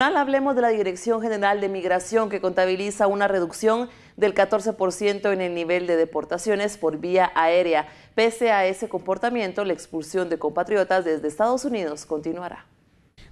Hablemos de la Dirección General de Migración que contabiliza una reducción del 14% en el nivel de deportaciones por vía aérea. Pese a ese comportamiento, la expulsión de compatriotas desde Estados Unidos continuará.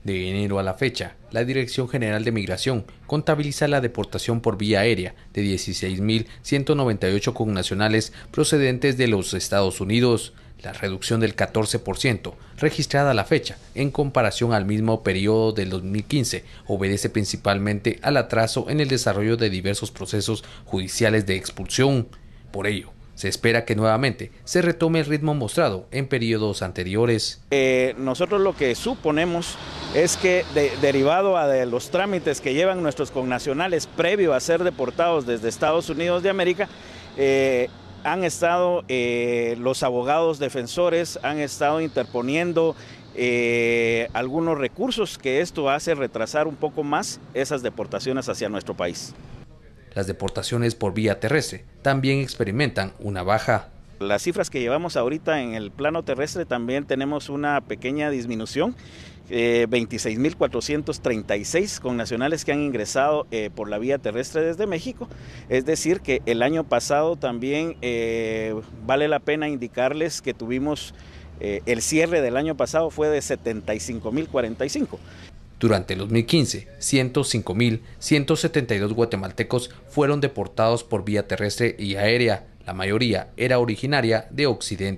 De enero a la fecha, la Dirección General de Migración contabiliza la deportación por vía aérea de 16.198 connacionales procedentes de los Estados Unidos, la reducción del 14% registrada a la fecha en comparación al mismo periodo del 2015 obedece principalmente al atraso en el desarrollo de diversos procesos judiciales de expulsión. Por ello, se espera que nuevamente se retome el ritmo mostrado en periodos anteriores. Eh, nosotros lo que suponemos es que derivado a de los trámites que llevan nuestros connacionales previo a ser deportados desde Estados Unidos de América, eh, han estado eh, los abogados defensores, han estado interponiendo eh, algunos recursos que esto hace retrasar un poco más esas deportaciones hacia nuestro país. Las deportaciones por vía terrestre también experimentan una baja. Las cifras que llevamos ahorita en el plano terrestre también tenemos una pequeña disminución. 26.436 eh, con nacionales que han ingresado eh, por la vía terrestre desde México. Es decir, que el año pasado también eh, vale la pena indicarles que tuvimos el cierre del año pasado fue de 75.045. Durante el 2015, 105.172 guatemaltecos fueron deportados por vía terrestre y aérea. La mayoría era originaria de Occidente.